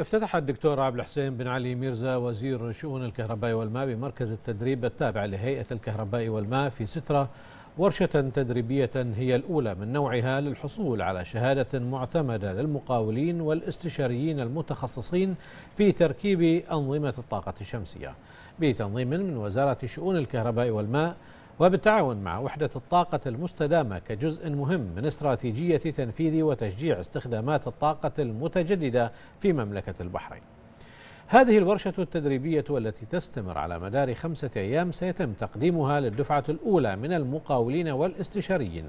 افتتح الدكتور عبد الحسين بن علي ميرزا وزير شؤون الكهرباء والماء بمركز التدريب التابع لهيئة الكهرباء والماء في سترة ورشة تدريبية هي الأولى من نوعها للحصول على شهادة معتمدة للمقاولين والاستشاريين المتخصصين في تركيب أنظمة الطاقة الشمسية بتنظيم من وزارة شؤون الكهرباء والماء وبالتعاون مع وحدة الطاقة المستدامة كجزء مهم من استراتيجية تنفيذ وتشجيع استخدامات الطاقة المتجددة في مملكة البحرين هذه الورشة التدريبية والتي تستمر على مدار خمسة أيام سيتم تقديمها للدفعة الأولى من المقاولين والاستشاريين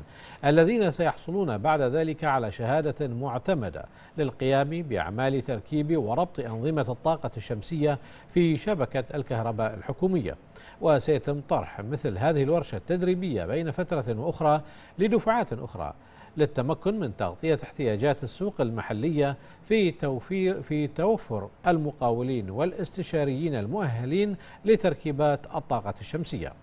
الذين سيحصلون بعد ذلك على شهادة معتمدة للقيام بأعمال تركيب وربط أنظمة الطاقة الشمسية في شبكة الكهرباء الحكومية وسيتم طرح مثل هذه الورشة التدريبية بين فترة وأخرى لدفعات أخرى للتمكن من تغطية احتياجات السوق المحلية في توفير في توفر المقاولين والاستشاريين المؤهلين لتركيبات الطاقة الشمسية.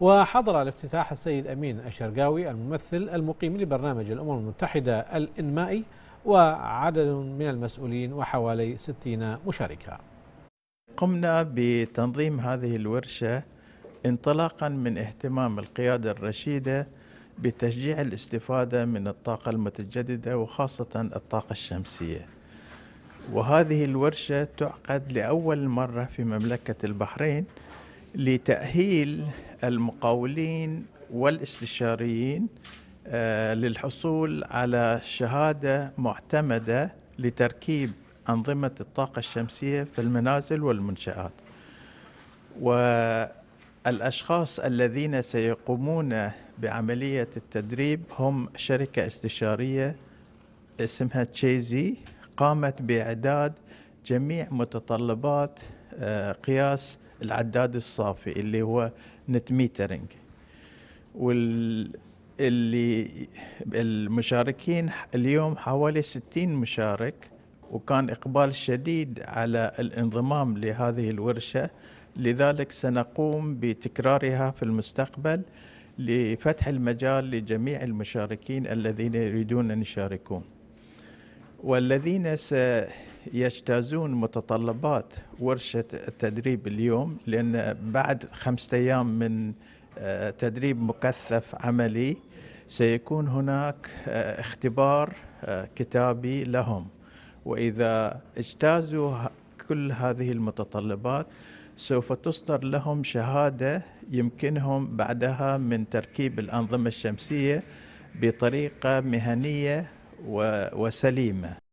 وحضر الافتتاح السيد أمين الشرقاوي الممثل المقيم لبرنامج الأمم المتحدة الإنمائي وعدد من المسؤولين وحوالي 60 مشاركة قمنا بتنظيم هذه الورشة انطلاقا من اهتمام القيادة الرشيدة بتشجيع الاستفادة من الطاقة المتجددة وخاصة الطاقة الشمسية وهذه الورشة تعقد لأول مرة في مملكة البحرين لتأهيل المقاولين والاستشاريين آه، للحصول على شهادة معتمدة لتركيب أنظمة الطاقة الشمسية في المنازل والمنشآت والأشخاص الذين سيقومون بعملية التدريب هم شركة استشارية اسمها تشيزي قامت بإعداد جميع متطلبات آه، قياس العداد الصافي اللي هو نت ميترنج وال اللي المشاركين اليوم حوالي 60 مشارك وكان إقبال شديد على الانضمام لهذه الورشة لذلك سنقوم بتكرارها في المستقبل لفتح المجال لجميع المشاركين الذين يريدون أن يشاركون والذين سيجتازون متطلبات ورشة التدريب اليوم لأن بعد خمسة أيام من آه، تدريب مكثف عملي سيكون هناك آه، اختبار آه، كتابي لهم وإذا اجتازوا كل هذه المتطلبات سوف تصدر لهم شهادة يمكنهم بعدها من تركيب الأنظمة الشمسية بطريقة مهنية وسليمة